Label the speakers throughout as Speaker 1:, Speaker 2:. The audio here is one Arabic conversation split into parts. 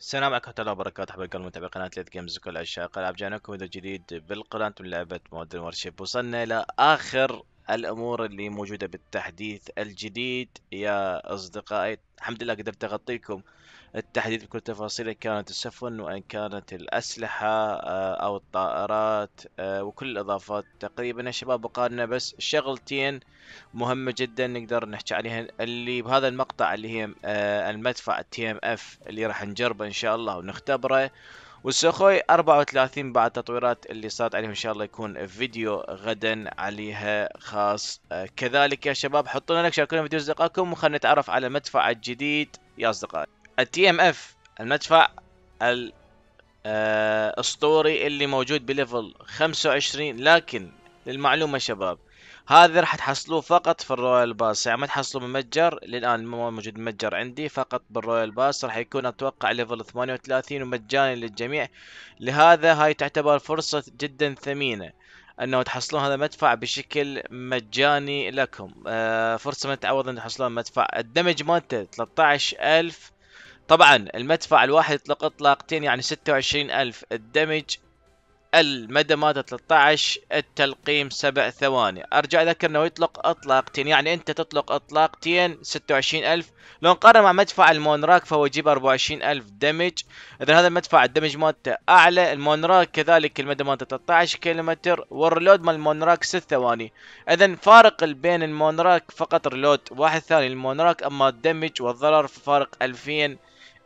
Speaker 1: السلام عليكم ورحمة الله وبركاته حبايب متابعي قناة ليت جيمز وكل عشاق العاب جانا اذا جديد بالقناة من لعبة مودرن ورشيب وصلنا إلى آخر الأمور اللي موجودة بالتحديث الجديد يا أصدقائي الحمد لله قدرت أغطيكم التحديث بكل تفاصيله كانت السفن وإن كانت الأسلحة آه، أو الطائرات آه، وكل الإضافات تقريبا يا شباب وقالنا بس شغلتين مهمة جدا نقدر نحكي عليها اللي بهذا المقطع اللي هي آه، المدفع تي ام اف اللي راح نجربه إن شاء الله ونختبره والسخوي 34 بعد تطويرات اللي صارت عليهم ان شاء الله يكون فيديو غدا عليها خاص كذلك يا شباب حطوا لنا شاركونا فيديو اصدقائكم وخلنا نتعرف على مدفع الجديد يا اصدقائي التي ام اف المدفع آه، الاسطوري اللي موجود بليفل 25 لكن للمعلومه شباب هذا راح تحصلوه فقط في الرويال باس يعني ما تحصلوه من متجر للان مو موجود متجر عندي فقط بالرويال باس راح يكون اتوقع ليفل 38 ومجاني للجميع لهذا هاي تعتبر فرصة جدا ثمينة انه تحصلون هذا المدفع بشكل مجاني لكم آه فرصة ما تعوض ان تحصلون مدفع الدمج مالته 13000 طبعا المدفع الواحد يطلق اطلاقتين يعني ستة وعشرين ألف الدمج المدى مادة 13 التلقيم سبع ثواني ارجع اذكر انه يطلق اطلاقتين يعني انت تطلق اطلاقتين 26000 لو نقارن مع مدفع المونراك فهو يجيب 24000 دمج اذا هذا المدفع الدمج مالته اعلى المونراك كذلك المدى مالته 13 كيلومتر والريلود مال المونراك 6 ثواني اذا فارق بين المونراك فقط ريلود واحد ثاني المونراك اما الدمج والضرر فارق 2000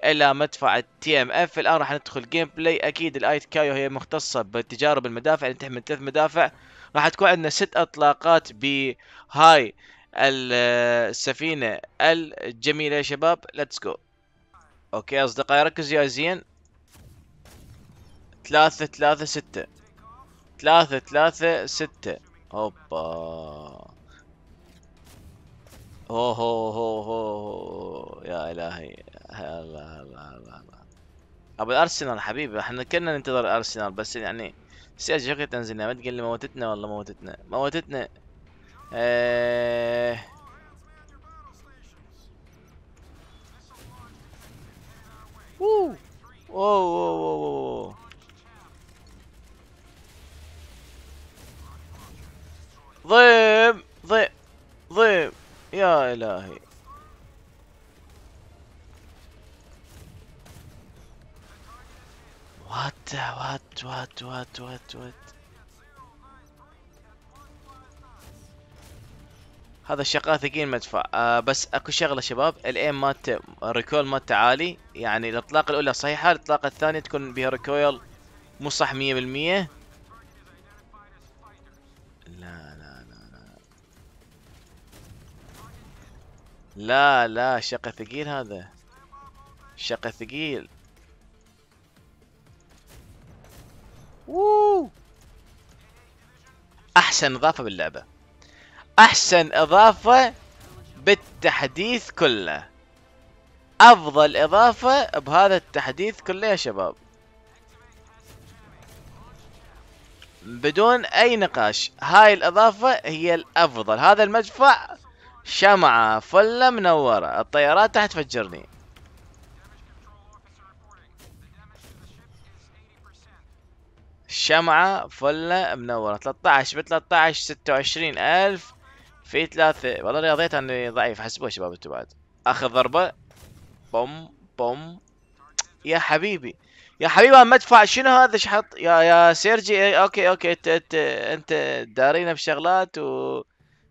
Speaker 1: الى مدفع تي ام اف الان راح ندخل جيم بلاي اكيد الايت كايو هي مختصه بتجارب المدافع اللي تحمل ثلاث مدافع راح تكون عندنا ست اطلاقات بهاي السفينه الجميله يا شباب ليتس جو اوكي اصدقائي ركزوا يا زين ثلاثة ثلاثة ستة ثلاثة ثلاثة ستة هوبا هو هو هو هو يا الهي الله ابو الارسنال حبيبي احنا كنا ننتظر ارسنال بس يعني سياج شكلها تنزلنا ما تقول لي موتتنا والله موتتنا موتتنا ايه اوه اوه اوه اوه ضيم ضيم ضيم يا الهي وات وات وات وات وات وات هذا الشقاء ثقيل مدفع آه بس اكو شغله شباب الايم مالته الريكول مالته عالي يعني الاطلاق الاولى صحيحه الاطلاق الثانيه تكون بها ريكويل مو صح 100% لا لا لا لا لا لا شقة ثقيل هذا شقة ثقيل احسن اضافه باللعبه احسن اضافه بالتحديث كله افضل اضافه بهذا التحديث كله يا شباب بدون اي نقاش هاي الاضافه هي الافضل هذا المدفع شمعة فلة منورة الطيارات تحت فجرني شمعة فلة منورة 13 ب 13 26 ألف في ثلاثة والله رياضيات اني ضعيف حسبوها شباب انتم بعد اخر ضربة بوم بوم يا حبيبي يا حبيبي انا مدفع شنو هذا ايش حط يا يا سيرجي إيه، اوكي اوكي انت انت انت دارينا بشغلات و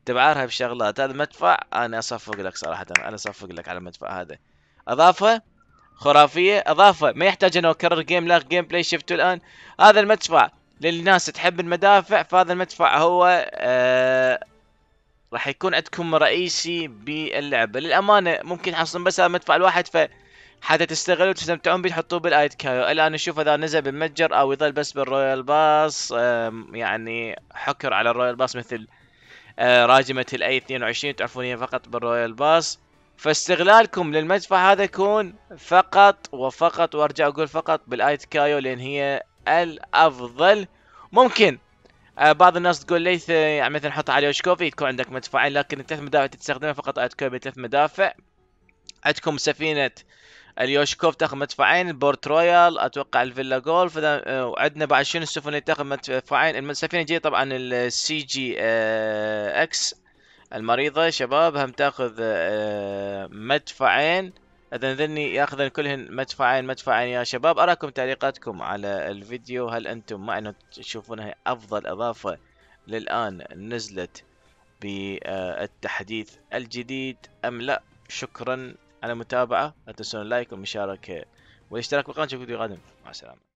Speaker 1: تبعارها بشغلات هذا مدفع انا اصفق لك صراحة انا اصفق لك على المدفع هذا اضافة خرافيه اضافه ما يحتاج انه اكرر جيم لاغ جيم بلاي شفتوا الان هذا المدفع للناس تحب المدافع فهذا المدفع هو آه راح يكون عندكم رئيسي باللعبه للامانه ممكن تحصلون بس هذا المدفع الواحد ف حتى تستغلوا وتستمتعون به تحطوه بالايت كايو الان نشوف اذا نزل بالمتجر او يظل بس بالرويال باص يعني حكر على الرويال باص مثل آه، راجمه الاي 22 تعرفون هي فقط بالرويال باص فاستغلالكم للمدفع هذا يكون فقط وفقط وارجع اقول فقط بالايت كايو لان هي الافضل ممكن آه، بعض الناس تقول ليث آه، يعني مثلا حط على يوشكوفي تكون عندك مدفعين لكن الثلاث مدافع تستخدمها فقط ايت كايو بثلاث مدافع عندكم سفينه اليوشكوف تاخذ مدفعين بورت رويال اتوقع الفيلا جولف آه، وعندنا بعد شنو السفن اللي تاخذ مدفعين السفينه الجديده طبعا السي جي اكس المريضة شباب هم تاخذ آه، مدفعين اذا ذني ياخذن كلهن مدفعين مدفعين يا شباب اراكم تعليقاتكم على الفيديو هل انتم مع انه تشوفونها افضل اضافة للان نزلت بالتحديث الجديد ام لا شكرا على المتابعة لا تنسون اللايك والمشاركة والاشتراك بالقناة نشوفكم في قادم مع السلامة